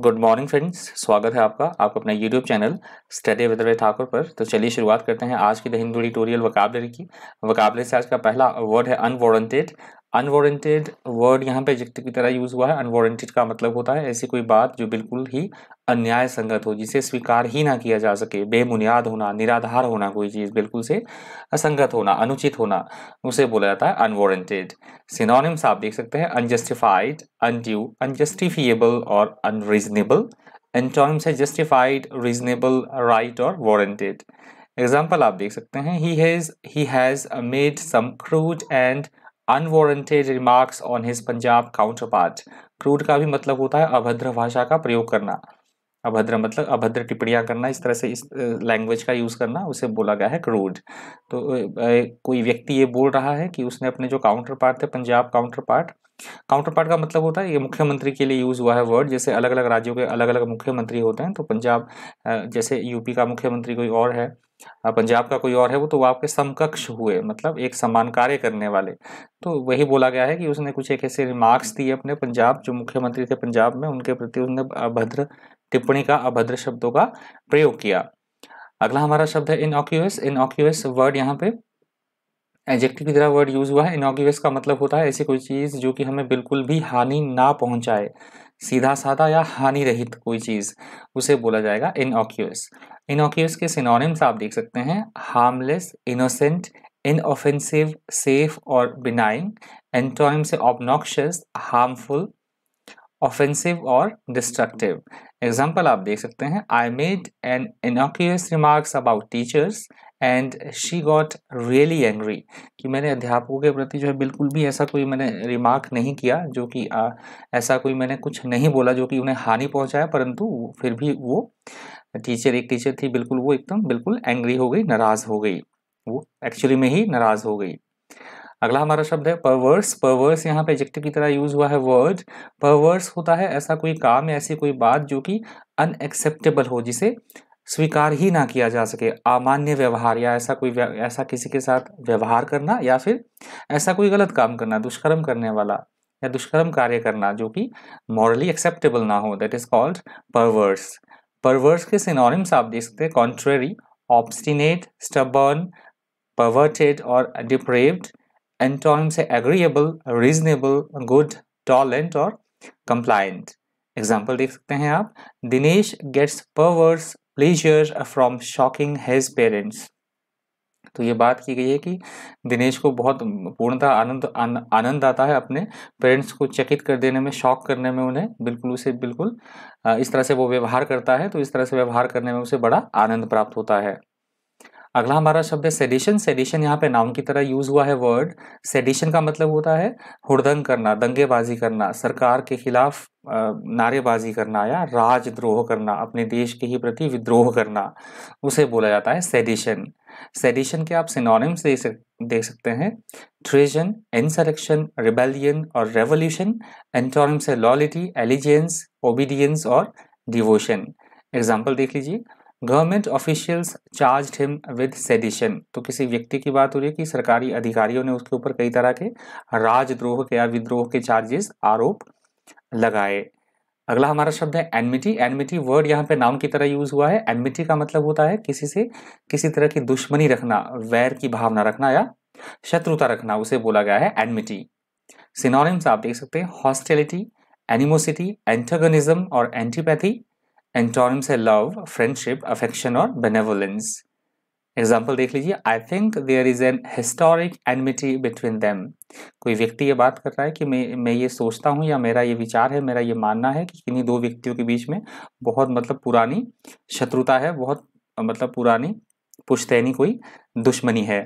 good morning friends स्वागत है आपका आप अपना YouTube channel study with Ravi Thakur पर तो चलिए शुरुआत करते हैं आज की द हिंदू ट्यूटोरियल वकाबलरी की वकाबले से आज का पहला वर्ड है अनवॉरंटेड अनवॉरेंटेड वर्ड यहाँ पे एजेक्टिव की तरह यूज़ हुआ है अनवॉरेंटेड का मतलब होता है ऐसी कोई बात जो बिल्कुल ही अन्याय संगत हो जिसे स्वीकार ही ना किया जा सके बेबुनियाद होना निराधार होना कोई चीज़ बिल्कुल से असंगत होना अनुचित होना उसे बोला जाता है अनवॉरेंटेड सिनोनिम्स आप देख सकते हैं अनजस्टिफाइड अनड्यू अनजस्टिफिएबल और अनरीजनेबल एंटोनिम्स है जस्टिफाइड रीजनेबल राइट और वारंटेड एग्जाम्पल आप देख सकते हैं he has he has made some crude and unwarranted remarks on his Punjab counterpart crude का भी मतलब होता है अभद्र भाषा का प्रयोग करना अभद्र मतलब अभद्र टिप्पणियाँ करना इस तरह से इस लैंग्वेज का यूज़ करना उसे बोला गया है क्रूड तो कोई व्यक्ति ये बोल रहा है कि उसने अपने जो काउंटर पार्ट थे Punjab counterpart counterpart का मतलब होता है ये मुख्यमंत्री के लिए यूज़ हुआ है वर्ड जैसे अलग अलग राज्यों के अलग अलग मुख्यमंत्री होते हैं तो पंजाब जैसे यूपी का मुख्यमंत्री कोई और है पंजाब का कोई और है वो तो वो आपके समकक्ष हुए मतलब एक समान कार्य करने वाले तो वही बोला गया है कि उसने कुछ एक ऐसे रिमार्क्स दिए अपने पंजाब जो मुख्यमंत्री थे पंजाब में उनके प्रति उसने अभद्र टिप्पणी का अभद्र शब्दों का प्रयोग किया अगला हमारा शब्द है इनऑक्यूएस इनऑक्यूएस वर्ड यहाँ पे एजेक्टिव की तरह वर्ड यूज़ हुआ है इनऑक्यूएस का मतलब होता है ऐसी कोई चीज़ जो कि हमें बिल्कुल भी हानि ना पहुंचाए सीधा साधा या हानि रहित कोई चीज़ उसे बोला जाएगा इनऑक्यूएस इनोक्यूस के सिनोनिम्स आप देख सकते हैं हार्मलेस इनोसेंट इनऑफेंसिव सेफ और बिनाइन एंटोइम से ऑबनोक्शस हार्मफुल ऑफेंसिव और डिस्ट्रक्टिव एग्जाम्पल आप देख सकते हैं I made an innocuous remarks about teachers and she got really angry कि मैंने अध्यापकों के प्रति जो है बिल्कुल भी ऐसा कोई मैंने रिमार्क नहीं किया जो कि ऐसा कोई मैंने कुछ नहीं बोला जो कि उन्हें हानि पहुँचाया परंतु फिर भी वो टीचर एक टीचर थी बिल्कुल वो एकदम बिल्कुल एंग्री हो गई नाराज हो गई वो एक्चुअली में ही नाराज हो गई अगला हमारा शब्द है परवर्स परवर्स यहाँ पे एडजेक्टिव की तरह यूज हुआ है वर्ड परवर्स होता है ऐसा कोई काम या ऐसी कोई बात जो कि अनएक्सेप्टेबल हो जिसे स्वीकार ही ना किया जा सके अमान्य व्यवहार या ऐसा कोई ऐसा किसी के साथ व्यवहार करना या फिर ऐसा कोई गलत काम करना दुष्कर्म करने वाला या दुष्कर्म कार्य करना जो कि मॉरली एक्सेप्टेबल ना हो that is called perverse perverse के सिनोनिम्स आप देख सकते हैं कॉन्ट्रेरी ऑब्सटिनेट स्टबर्न परवर्टेड और डिप्रेव्ड एंटोनिम्स है एग्रीएबल रीजनेबल गुड टॉलेंट और कंप्लाइंट एग्जाम्पल देख सकते हैं आप Dinesh gets perverse pleasures from shocking his parents तो ये बात की गई है कि दिनेश को बहुत पूर्णतः आनंद आन, आनंद आता है अपने पेरेंट्स को चकित कर देने में शौक करने में उन्हें बिल्कुल उसे बिल्कुल इस तरह से वो व्यवहार करता है तो इस तरह से व्यवहार करने में उसे बड़ा आनंद प्राप्त होता है अगला हमारा शब्द है सेडिशन सेडिशन यहाँ पे नाउन की तरह यूज हुआ है वर्ड सेडिशन का मतलब होता है हुड़दंग करना दंगेबाजी करना सरकार के खिलाफ नारेबाजी करना या राजद्रोह करना अपने देश के ही प्रति विद्रोह करना उसे बोला जाता है सेडिशन सेडिशन के आप सिनोनिम्स देख सक, सकते हैं ट्रेजन इंसरेक्शन रिबेलियन और रेवोल्यूशन एंटोनिम्स है लॉलिटी एलिजेंस ओबीडियंस और डिवोशन एग्जाम्पल देख लीजिए government officials charge him with sedition तो किसी व्यक्ति की बात हो रही है कि सरकारी अधिकारियों ने उसके ऊपर कई तरह के राजद्रोह के या विद्रोह के चार्जेस आरोप लगाए अगला हमारा शब्द है एनमिटी एनमिटी वर्ड यहाँ पे नाम की तरह यूज हुआ है एनमिटी का मतलब होता है किसी से किसी तरह की दुश्मनी रखना वैर की भावना रखना या शत्रुता रखना उसे बोला गया है एनमिटी सिनोनिम्स आप देख सकते हैं हॉस्टेलिटी एनिमोसिटी एंटागनिज्म और एंटीपैथी एंटोनिम्स है लव फ्रेंडशिप अफेक्शन और बेनेवोलेंस एग्जाम्पल देख लीजिए I think there is an historic enmity between them कोई व्यक्ति ये बात कर रहा है कि मैं मैं ये सोचता हूँ या मेरा ये विचार है मेरा ये मानना है कि किन्हीं दो व्यक्तियों के बीच में बहुत मतलब पुरानी शत्रुता है बहुत मतलब पुरानी पुश्तैनी कोई दुश्मनी है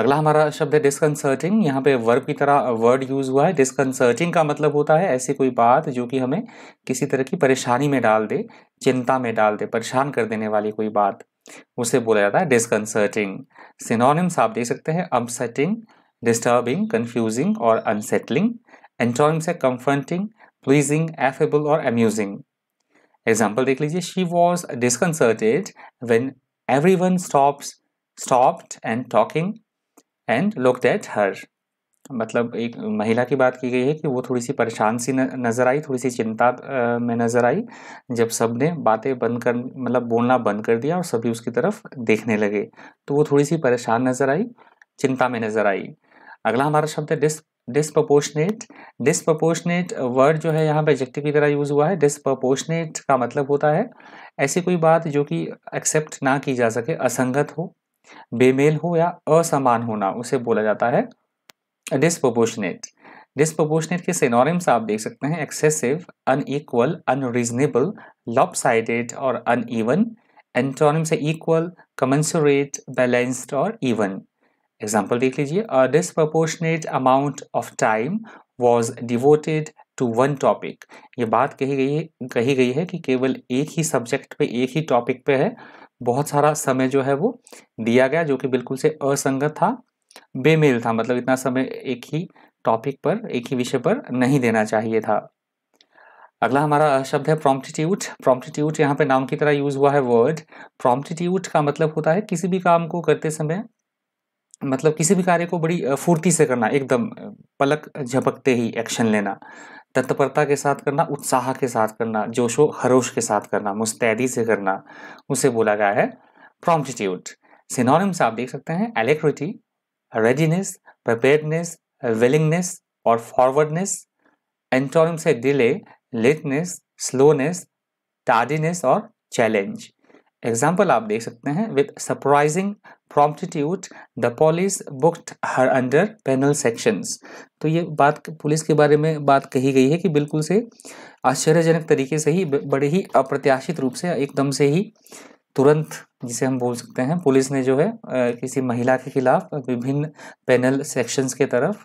अगला हमारा शब्द है डिसकनसर्टिंग यहाँ पे वर्ब की तरह वर्ड uh, यूज़ हुआ है डिसकंसर्टिंग का मतलब होता है ऐसी कोई बात जो कि हमें किसी तरह की परेशानी में डाल दे चिंता में डाल दे परेशान कर देने वाली कोई बात उसे बोला जाता है डिसकंसर्टिंग सिनोनिम्स आप देख सकते हैं अपसेटिंग डिस्टर्बिंग कन्फ्यूजिंग और अनसेटलिंग एंटोनिम्स है कम्फर्टिंग प्लीजिंग एफेबल और अम्यूजिंग एग्जाम्पल देख लीजिए she was disconcerted when everyone stops stopped and talking and looked at her मतलब एक महिला की बात की गई है कि वो थोड़ी सी परेशान सी नज़र आई थोड़ी सी चिंता में नज़र आई जब सब ने बातें बंद कर मतलब बोलना बंद कर दिया और सभी उसकी तरफ देखने लगे तो वो थोड़ी सी परेशान नज़र आई चिंता में नज़र आई अगला हमारा शब्द है डिस डिसपोर्शनेट डिसपोर्शनेट वर्ड जो है यहाँ पे एडजेक्टिव की तरह यूज़ हुआ है डिसपोर्शनेट का मतलब होता है ऐसी कोई बात जो कि एक्सेप्ट ना की जा सके असंगत हो बेमेल हो या असमान होना उसे बोला जाता है डिस्पोपोशनेट डिस्पोपोशनेट के सिनोरिम्स आप देख सकते हैं एक्सेसिव अनईक्वल अनरीजनेबल लॉपसाइडेड और अनईवन एंटोनिम से इक्वल कमेंसुरेट बैलेंस्ड और इवन एग्जाम्पल देख लीजिए a disproportionate amount of time was devoted to one topic ये बात कही गई कही गई है कि केवल एक ही सब्जेक्ट पे एक ही टॉपिक पे है बहुत सारा समय जो है वो दिया गया जो कि बिल्कुल से असंगत था बेमेल था मतलब इतना समय एक ही टॉपिक पर एक ही विषय पर नहीं देना चाहिए था अगला हमारा शब्द है प्रॉम्प्टिट्यूट प्रॉम्प्टिट्यूट यहाँ पे नाम की तरह यूज हुआ है वर्ड प्रॉम्प्टिट्यूट का मतलब होता है किसी भी काम को करते समय मतलब किसी भी कार्य को बड़ी फुर्ती से करना एकदम पलक झपकते ही एक्शन लेना तत्परता के साथ करना उत्साह के साथ करना जोशो हरोश के साथ करना मुस्तैदी से करना उसे बोला गया है प्रॉम्पटिट्यूड सिनोनिम्स आप देख सकते हैं एलेक्रिटी रेडीनेस प्रिपेयर्डनेस विलिंगनेस और फॉरवर्डनेस एंटोनिम्स है डिले लेटनेस स्लोनेस टार्डीनेस और चैलेंज एग्जाम्पल आप देख सकते हैं with surprising promptitude the police booked her under penal sections तो ये बात पुलिस के बारे में बात कही गई है कि बिल्कुल से आश्चर्यजनक तरीके से ही बड़े ही अप्रत्याशित रूप से एकदम से ही तुरंत जिसे हम बोल सकते हैं पुलिस ने जो है किसी महिला के खिलाफ विभिन्न पेनल सेक्शंस के तरफ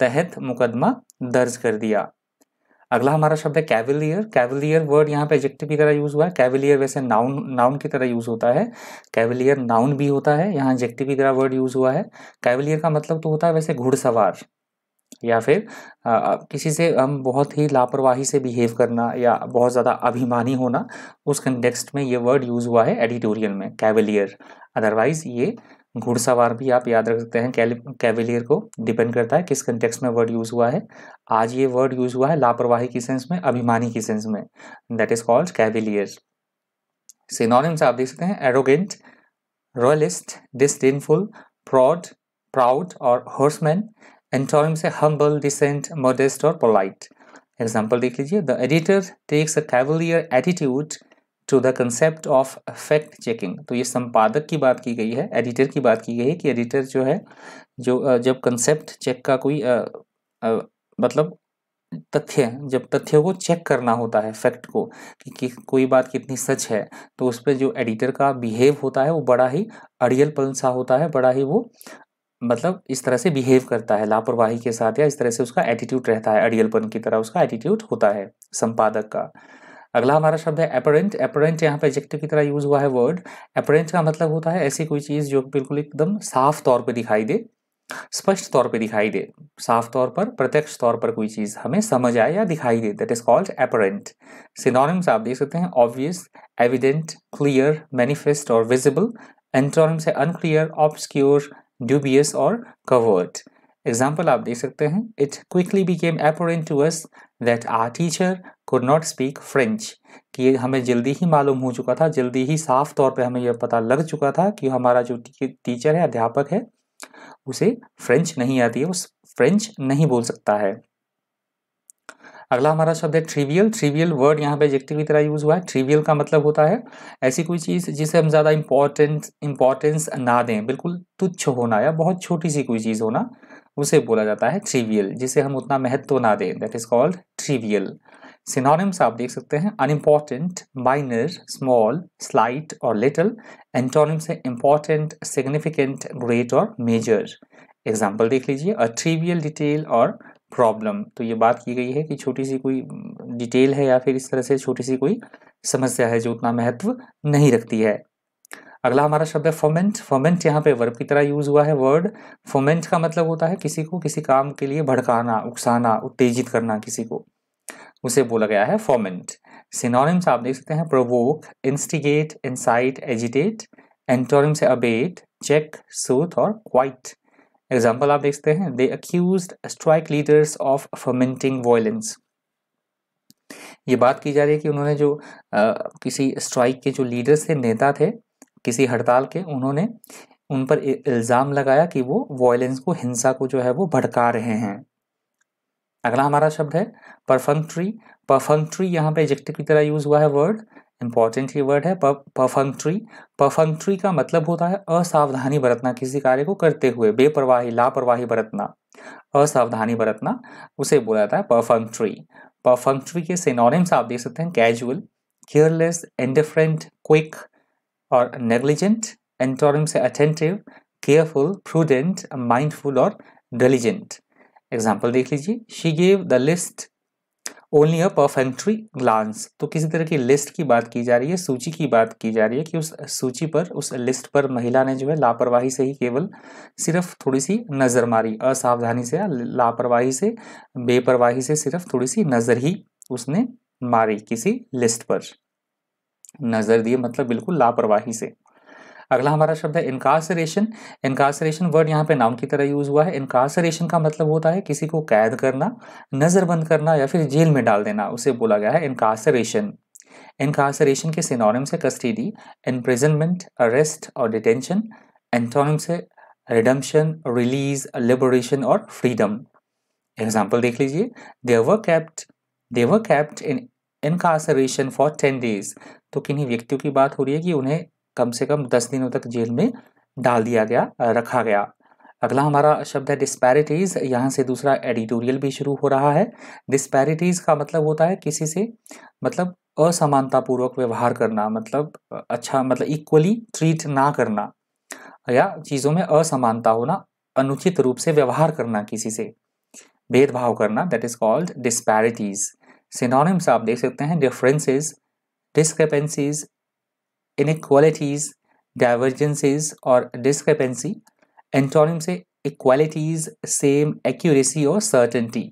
तहत मुकदमा दर्ज कर दिया अगला हमारा शब्द है कैवलियर कैवलियर वर्ड यहाँ पे एजेक्टिव की तरह यूज़ हुआ है कैवलियर वैसे नाउन नाउन की तरह यूज़ होता है कैवलियर नाउन भी होता है यहाँ एजेक्टिव की तरह वर्ड यूज़ हुआ है कैवलियर का मतलब तो होता है वैसे घुड़सवार या फिर आ, किसी से हम बहुत ही लापरवाही से बिहेव करना या बहुत ज़्यादा अभिमानी होना उस कंटेक्स्ट में ये वर्ड यूज़ हुआ है एडिटोरियल में कैवलियर अदरवाइज़ ये घुड़सवार भी आप याद रख सकते हैं कैविलियर को डिपेंड करता है किस कंटेक्स में वर्ड यूज़ हुआ है आज ये वर्ड यूज़ हुआ है लापरवाही की सेंस में अभिमानी की सेंस में that is called cavalier synonyms आप देख सकते हैं arrogant royalist disdainful proud proud और हॉर्समैन एंटोनिम से हम्बल डिसेंट मोडेस्ट और पोलाइट एग्जाम्पल देख लीजिए the editor takes a cavalier attitude to the concept of fact checking तो ये संपादक की बात की गई है एडिटर की बात की गई है कि एडिटर जो है जो जब कंसेप्ट चेक का कोई आ, आ, मतलब तथ्य जब तथ्यों को चेक करना होता है फैक्ट को कि, कि कोई बात कितनी सच है तो उस पर जो एडिटर का बिहेव होता है वो बड़ा ही अड़ियलपन सा होता है बड़ा ही वो मतलब इस तरह से बिहेव करता है लापरवाही के साथ या इस तरह से उसका एटीट्यूड रहता है अड़ियलपन की तरह उसका एटीट्यूड होता है संपादक का अगला हमारा शब्द है अपरेंट अपरेंट यहाँ पे एजेक्टिव की तरह यूज हुआ है वर्ड अपरेंट का मतलब होता है ऐसी कोई चीज़ जो बिल्कुल एकदम साफ तौर पर दिखाई दे स्पष्ट तौर पर दिखाई दे साफ तौर पर प्रत्यक्ष तौर पर कोई चीज़ हमें समझ आए या दिखाई दे that is called apparent synonyms आप देख सकते हैं ऑब्वियस एविडेंट क्लियर मैनिफेस्ट और विजिबल एंट्रोनिम्स है अनक्लियर ऑब्सक्योर ड्यूबियस और कवर्ड एग्जाम्पल आप देख सकते हैं it quickly became apparent to us that our teacher could not speak French कि हमें जल्दी ही मालूम हो चुका था जल्दी ही साफ तौर पे हमें यह पता लग चुका था कि हमारा जो टीचर है अध्यापक है उसे फ्रेंच नहीं आती है उस फ्रेंच नहीं बोल सकता है अगला हमारा शब्द है ट्रिवियल ट्रिवियल वर्ड यहाँ पे एडजेक्टिव की तरह यूज़ हुआ है ट्रिवियल का मतलब होता है ऐसी कोई चीज़ जिसे हम ज़्यादा इम्पोर्टेंस इंपॉर्टेंस ना दें बिल्कुल तुच्छ होना या बहुत छोटी सी कोई चीज़ होना उसे बोला जाता है ट्रिवियल जिसे हम उतना महत्व ना दें that is called trivial synonyms आप देख सकते हैं अनइम्पॉर्टेंट माइनर स्मॉल स्लाइट और लिटल एंटोनिम्स है इम्पॉर्टेंट सिग्निफिकेंट ग्रेट और मेजर एग्जाम्पल देख लीजिए अ ट्रिवियल डिटेल और प्रॉब्लम तो ये बात की गई है कि छोटी सी कोई डिटेल है या फिर इस तरह से छोटी सी कोई समस्या है जो उतना महत्व नहीं रखती है अगला हमारा शब्द है फोमेंट फोमेंट यहाँ पे वर्ब की तरह यूज हुआ है वर्ड फोमेंट का मतलब होता है किसी को किसी काम के लिए भड़काना उकसाना उत्तेजित करना किसी को उसे बोला गया है फॉर्मेंट सिनोनिम्स आप देख सकते हैं provoke instigate incite agitate antonym से अबेट चेक सूथ और क्वाइट एग्जाम्पल आप देख सकते हैं they accuse strike leaders of fermenting violence ये बात की जा रही है कि उन्होंने जो आ, किसी स्ट्राइक के जो लीडर्स थे नेता थे किसी हड़ताल के उन्होंने उन पर इल्ज़ाम लगाया कि वो वॉयलेंस को हिंसा को जो है वो भड़का रहे हैं अगला हमारा शब्द है परफंक्ट्री परफंक्ट्री यहाँ पे एजेक्टिव की तरह यूज़ हुआ है वर्ड इंपॉर्टेंट ये वर्ड है परफंक्ट्री परफंक्ट्री का मतलब होता है असावधानी बरतना किसी कार्य को करते हुए बेपरवाही लापरवाही बरतना असावधानी बरतना उसे बोला जाता है परफंक्ट्री परफंक्ट्री के सिनोनिम्स आप देख सकते हैं कैजुअल केयरलेस इंडिफरेंट क्विक और नेग्लिजेंट एंटोरिम से अटेंटिव केयरफुल प्रूडेंट माइंडफुल और डेलीजेंट एग्जाम्पल देख लीजिए she gave the list only a perfunctory glance तो किसी तरह की लिस्ट की बात की जा रही है सूची की बात की जा रही है कि उस सूची पर उस लिस्ट पर महिला ने जो है लापरवाही से ही केवल सिर्फ थोड़ी सी नज़र मारी असावधानी से लापरवाही से बेपरवाही से सिर्फ थोड़ी सी नज़र ही उसने मारी किसी लिस्ट पर नज़र दिए मतलब बिल्कुल लापरवाही से अगला हमारा शब्द है इनकासरेशन इनकासरेशन वर्ड यहाँ पे नाम की तरह यूज़ हुआ है इनकासरेशन का मतलब होता है किसी को कैद करना नज़रबंद करना या फिर जेल में डाल देना उसे बोला गया है इनकासरेशन इनकासरेशन के सिनोनिम से कस्टडी इनप्रिजनमेंट अरेस्ट और डिटेंशन एंटोनिम से रिडम्शन रिलीज लिबरेशन और फ्रीडम एग्जाम्पल देख लीजिए they were kept they were kept in incarceration for ten days तो किन्हीं व्यक्तियों की बात हो रही है कि उन्हें कम से कम दस दिनों तक जेल में डाल दिया गया रखा गया अगला हमारा शब्द है डिस्पैरिटीज़ यहाँ से दूसरा एडिटोरियल भी शुरू हो रहा है डिस्पैरिटीज़ का मतलब होता है किसी से मतलब असमानतापूर्वक व्यवहार करना मतलब अच्छा मतलब इक्वली ट्रीट ना करना या चीज़ों में असमानता होना अनुचित रूप से व्यवहार करना किसी से भेदभाव करना that is called disparities synonyms आप देख सकते हैं डिफरेंसेस डिस्क्रेपेंसीज इनक्वालिटीज़ डाइवर्जेंसेज और डिस्क्रिपेंसी एंटोनिम से इक्वालिटीज़ सेम एक्यूरेसी और सर्टेंटी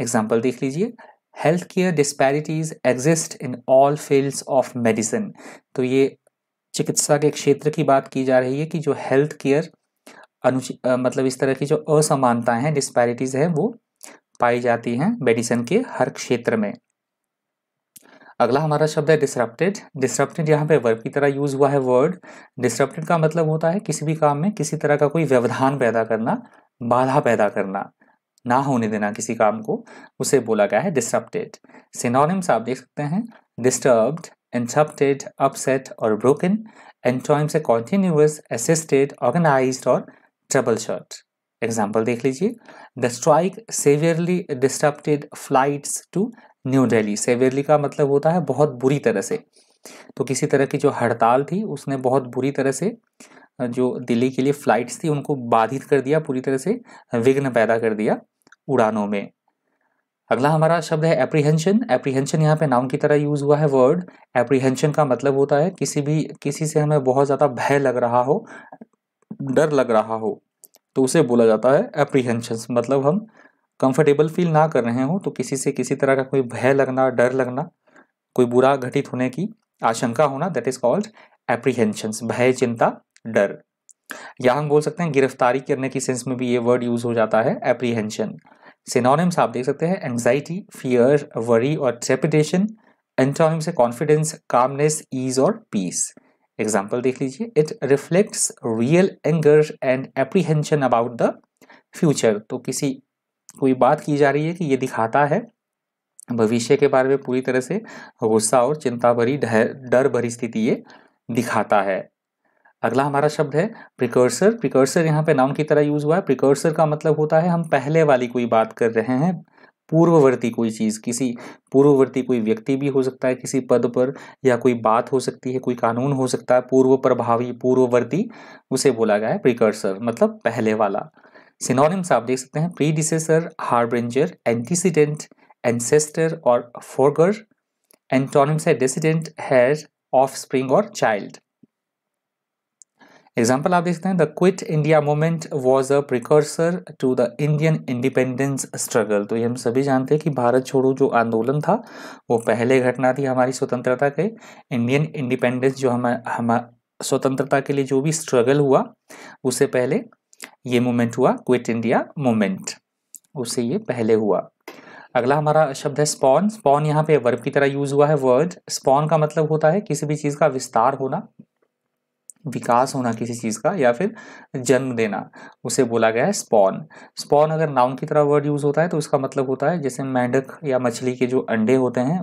एग्जाम्पल देख लीजिए health care disparities exist in all fields of medicine तो ये चिकित्सा के क्षेत्र की बात की जा रही है कि जो हेल्थ केयर अनुचित मतलब इस तरह की जो असमानताएं हैं डिस्पैरिटीज़ हैं वो पाई जाती हैं मेडिसिन के हर क्षेत्र में अगला हमारा शब्द है डिसरप्टेड डिसरप्टेड यहाँ पे वर्ब की तरह यूज हुआ है वर्ड डिसरप्टेड का मतलब होता है किसी भी काम में किसी तरह का कोई व्यवधान पैदा करना बाधा पैदा करना ना होने देना किसी काम को उसे बोला गया है डिसरप्टेड सिनोनिम्स आप देख सकते हैं डिस्टर्ब्ड इंटरप्टेड अपसेट और ब्रोकन एंटोइम्स ए कॉन्टिन्यूस असिस्टेड ऑर्गेनाइज और ट्रबल शर्ट एग्जाम्पल देख लीजिए the strike severely disrupted flights to New Delhi severely का मतलब होता है बहुत बुरी तरह से तो किसी तरह की जो हड़ताल थी उसने बहुत बुरी तरह से जो दिल्ली के लिए फ़्लाइट्स थी उनको बाधित कर दिया पूरी तरह से विघ्न पैदा कर दिया उड़ानों में अगला हमारा शब्द है एप्रीहेंशन एप्रीहेंशन यहाँ पे नाउन की तरह यूज़ हुआ है वर्ड एप्रीहेंशन का मतलब होता है किसी भी किसी से हमें बहुत ज़्यादा भय लग रहा हो डर लग रहा हो तो उसे बोला जाता है एप्रीहेंशन मतलब हम कंफर्टेबल फील ना कर रहे हो तो किसी से किसी तरह का कोई भय लगना डर लगना कोई बुरा घटित होने की आशंका होना दैट इज कॉल्ड एप्रीहेंशन भय चिंता डर या हम बोल सकते हैं गिरफ्तारी करने की सेंस में भी ये वर्ड यूज हो जाता है एप्रीहेंशन सिनोनिम्स आप देख सकते हैं एंगजाइटी फियर वरी और ट्रेपिटेशन एंटोनिम्स है कॉन्फिडेंस कामनेस ईज और पीस एग्जाम्पल देख लीजिए it reflects real anger and apprehension about the future तो किसी कोई बात की जा रही है कि ये दिखाता है भविष्य के बारे में पूरी तरह से गुस्सा और चिंता भरी डर भरी स्थिति ये दिखाता है अगला हमारा शब्द है प्रिकर्सर प्रिकर्सर यहाँ पे नाउन की तरह यूज़ हुआ है प्रिकर्सर का मतलब होता है हम पहले वाली कोई बात कर रहे हैं पूर्ववर्ती कोई चीज़ किसी पूर्ववर्ती कोई व्यक्ति भी हो सकता है किसी पद पर या कोई बात हो सकती है कोई कानून हो सकता है पूर्व प्रभावी पूर्ववर्ती उसे बोला गया है प्रिकर्सर मतलब पहले वाला सिनोनिम्स आप देख सकते हैं प्रीडिसेसर हार्बेंजर एंटीसीडेंट एंसेस्टर और फोर्गर एंटोनिम्स है डिसीडेंट हैर ऑफ स्प्रिंग और चाइल्ड एग्जाम्पल आप देखते हैं the quit India movement was a precursor to the Indian independence struggle तो ये हम सभी जानते हैं कि भारत छोड़ो जो आंदोलन था वो पहले घटना थी हमारी स्वतंत्रता के इंडियन इंडिपेंडेंस जो हम हम स्वतंत्रता के लिए जो भी स्ट्रगल हुआ उससे पहले ये मूवमेंट हुआ क्विट इंडिया मोमेंट उससे ये पहले हुआ अगला हमारा शब्द है स्पॉन स्पॉन यहाँ पे वर्ब की तरह यूज हुआ है वर्ड स्पॉन का मतलब होता है किसी भी चीज़ का विस्तार होना विकास होना किसी चीज़ का या फिर जन्म देना उसे बोला गया है स्पॉन स्पॉन अगर नाउन की तरह वर्ड यूज़ होता है तो उसका मतलब होता है जैसे मेंढक या मछली के जो अंडे होते हैं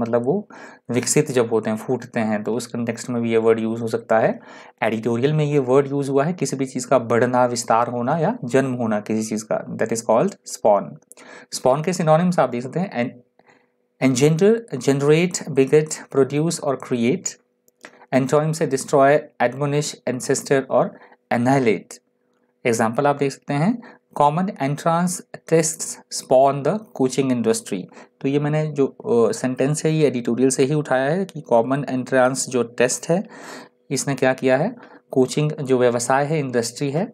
मतलब वो विकसित जब होते हैं फूटते हैं तो उस कंटेक्स्ट में भी ये वर्ड यूज़ हो सकता है एडिटोरियल में ये वर्ड यूज़ हुआ है किसी भी चीज़ का बढ़ना विस्तार होना या जन्म होना किसी चीज़ का that is called spawn spawn के सिनोनिम्स आप देख सकते हैं एंजेंडर जनरेट बिगेट प्रोड्यूस और क्रिएट एंजॉइम से डिस्ट्रॉय एडमोनिश एनसेस्टर और एनाइलेट एग्जाम्पल आप देख सकते हैं common entrance test spawn the coaching industry तो ये मैंने जो सेंटेंस है ये एडिटोरियल से ही उठाया है कि कॉमन एंट्रांस जो टेस्ट है इसने क्या किया है कोचिंग जो व्यवसाय है इंडस्ट्री है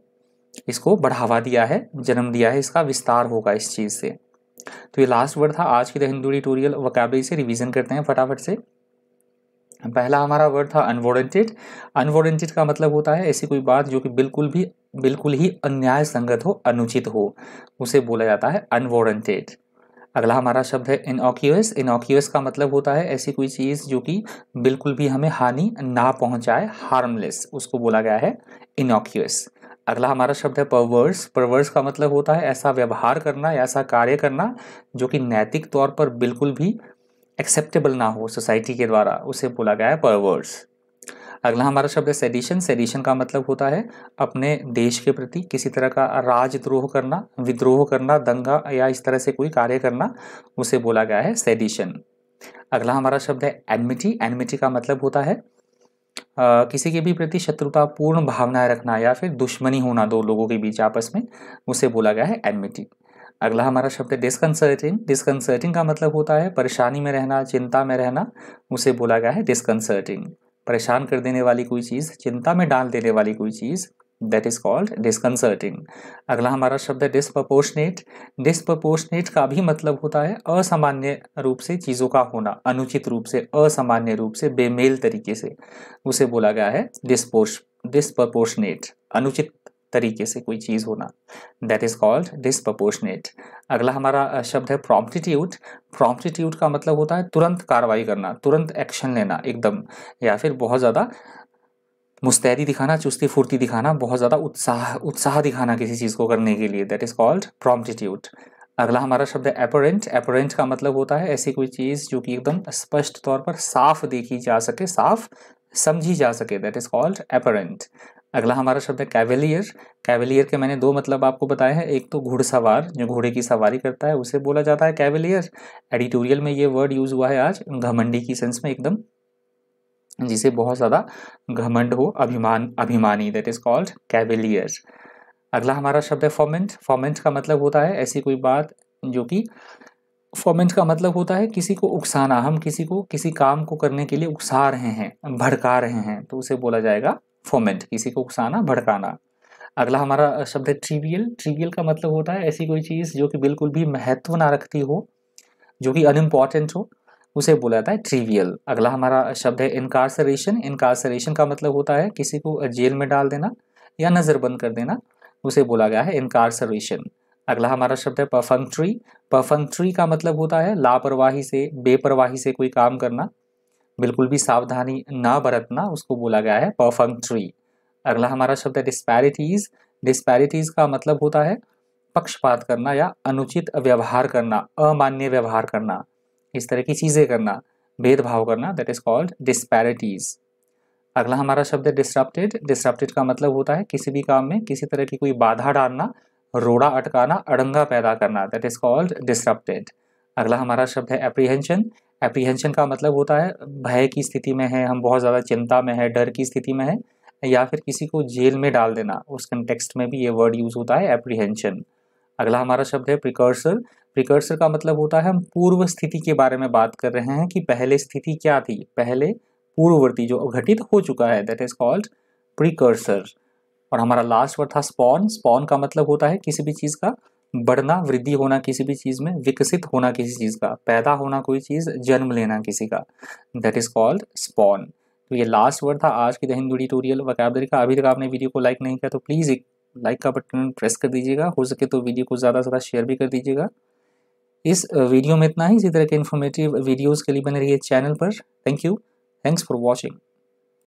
इसको बढ़ावा दिया है जन्म दिया है इसका विस्तार होगा इस चीज़ से तो ये लास्ट वर्ड था आज की द हिंदू एडिटोरियल वकाबली से रिवीजन करते हैं फटाफट से पहला हमारा वर्ड था अनवॉरेंटेड अनवॉरेंटेड का मतलब होता है ऐसी कोई बात जो कि बिल्कुल भी बिल्कुल ही अन्याय संगत हो अनुचित हो उसे बोला जाता है अनवॉरेंटेड अगला हमारा शब्द है इनऑक्यूस इनऑक्यूस का मतलब होता है ऐसी कोई चीज़ जो कि बिल्कुल भी हमें हानि ना पहुंचाए हार्मलेस उसको बोला गया है इनऑक्यूस अगला हमारा शब्द है परवर्स परवर्स का मतलब होता है ऐसा व्यवहार करना या ऐसा कार्य करना जो कि नैतिक तौर पर बिल्कुल भी एक्सेप्टेबल ना हो सोसाइटी के द्वारा उसे बोला गया है परवर्स अगला हमारा शब्द है सेडिशन सेडिशन का मतलब होता है अपने देश के प्रति किसी तरह का राजद्रोह करना विद्रोह करना दंगा या इस तरह से कोई कार्य करना उसे बोला गया है सेडिशन अगला हमारा शब्द है एनमिटी एनमिटी का मतलब होता है आ, किसी के भी प्रति शत्रुतापूर्ण भावनाएं रखना या फिर दुश्मनी होना दो लोगों के बीच आपस में उसे बोला गया है एनमिटी अगला हमारा शब्द है डिस्कंसर्टिंग डिस्कंसर्टिंग का मतलब होता है परेशानी में रहना चिंता में रहना उसे बोला गया है डिस्कनसर्टिंग परेशान कर देने वाली कोई चीज़ चिंता में डाल देने वाली कोई चीज़ दैट इज़ कॉल्ड डिस्कनसर्टिंग अगला हमारा शब्द है डिस्प्रपोर्शनेट डिस्प्रपोर्शनेट का भी मतलब होता है असामान्य रूप से चीज़ों का होना अनुचित रूप से असामान्य रूप से बेमेल तरीके से उसे बोला गया है डिस्पोर्श डिस्प्रपोर्शनेट अनुचित तरीके से कोई चीज़ होना दैट इज़ कॉल्ड डिस्प्रपोर्शनेट अगला हमारा शब्द है प्रॉम्प्टीट्यूड प्रॉम्प्टीट्यूड का मतलब होता है तुरंत कार्रवाई करना तुरंत एक्शन लेना एकदम या फिर बहुत ज़्यादा मुस्तैदी दिखाना चुस्ती फुर्ती दिखाना बहुत ज़्यादा उत्साह उत्साह दिखाना किसी चीज़ को करने के लिए दैट इज़ कॉल्ड प्रॉम्प्टीट्यूड अगला हमारा शब्द है एपोरेंट एपोरेंट का मतलब होता है ऐसी कोई चीज़ जो कि एकदम स्पष्ट तौर पर साफ देखी जा सके साफ समझी जा सके दैट इज़ कॉल्ड एपोरेंट अगला हमारा शब्द है कैवेलियर कैवेलियर के मैंने दो मतलब आपको बताया है एक तो घुड़सवार जो घोड़े की सवारी करता है उसे बोला जाता है कैवेलियर एडिटोरियल में ये वर्ड यूज़ हुआ है आज घमंडी की सेंस में एकदम जिसे बहुत ज़्यादा घमंड हो अभिमान अभिमानी दैट इज़ कॉल्ड कैवेलियर अगला हमारा शब्द है फॉमेंट फॉमेंट का मतलब होता है ऐसी कोई बात जो कि फॉमेंट का मतलब होता है किसी को उकसाना हम किसी को किसी काम को करने के लिए उकसा रहे हैं भड़का रहे हैं तो उसे बोला जाएगा फोमेंट किसी को उकसाना भड़काना अगला हमारा शब्द है ट्रिवियल ट्रिवियल का मतलब होता है ऐसी कोई चीज़ जो कि बिल्कुल भी महत्व ना रखती हो जो कि अनइम्पॉर्टेंट हो उसे बोला जाता है ट्रिवियल अगला हमारा शब्द है इनकारसरेशन इनकारसरेशन का मतलब होता है किसी को जेल में डाल देना या नज़रबंद कर देना उसे बोला गया है इनकारसरेशन अगला हमारा शब्द है परफंक्ट्री परफंक्ट्री का मतलब होता है लापरवाही से बेपरवाही से कोई काम करना बिल्कुल भी सावधानी ना बरतना उसको बोला गया है परफंक्ट्री अगला हमारा शब्द है डिस्पैरिटीज़ डिस्पैरिटीज़ का मतलब होता है पक्षपात करना या अनुचित व्यवहार करना अमान्य व्यवहार करना इस तरह की चीज़ें करना भेदभाव करना दैट इज़ कॉल्ड डिस्पैरिटीज़ अगला हमारा शब्द है डिस्ट्रप्टेड डिस्ट्रप्टेड का मतलब होता है किसी भी काम में किसी तरह की कोई बाधा डालना रोड़ा अटकाना अड़ंगा पैदा करना दैट इज़ कॉल्ड डिस्ट्रप्टेड अगला हमारा शब्द है एप्रीहेंशन एप्रीहेंशन का मतलब होता है भय की स्थिति में है हम बहुत ज़्यादा चिंता में है डर की स्थिति में है या फिर किसी को जेल में डाल देना उस कंटेक्सट में भी ये वर्ड यूज़ होता है एप्रीहेंशन अगला हमारा शब्द है प्रिकर्सर प्रिकर्सर का मतलब होता है हम पूर्व स्थिति के बारे में बात कर रहे हैं कि पहले स्थिति क्या थी पहले पूर्ववर्ती जो घटित हो चुका है दैट इज़ कॉल्ड प्रिकर्सर और हमारा लास्ट वर्ड था स्पॉन स्पॉन का मतलब होता है किसी भी चीज़ का बढ़ना वृद्धि होना किसी भी चीज़ में विकसित होना किसी चीज़ का पैदा होना कोई चीज़ जन्म लेना किसी का दैट इज़ कॉल्ड स्पॉन तो ये लास्ट वर्ड था आज की द हिंदू एडिटोरियल वकाबदरी का अभी तक आपने वीडियो को लाइक नहीं किया तो प्लीज़ एक लाइक का बटन प्रेस कर दीजिएगा हो सके तो वीडियो को ज़्यादा से ज़्यादा शेयर भी कर दीजिएगा इस वीडियो में इतना ही इसी तरह के इन्फॉर्मेटिव वीडियोज़ के लिए बने रही चैनल पर thank you thanks for watching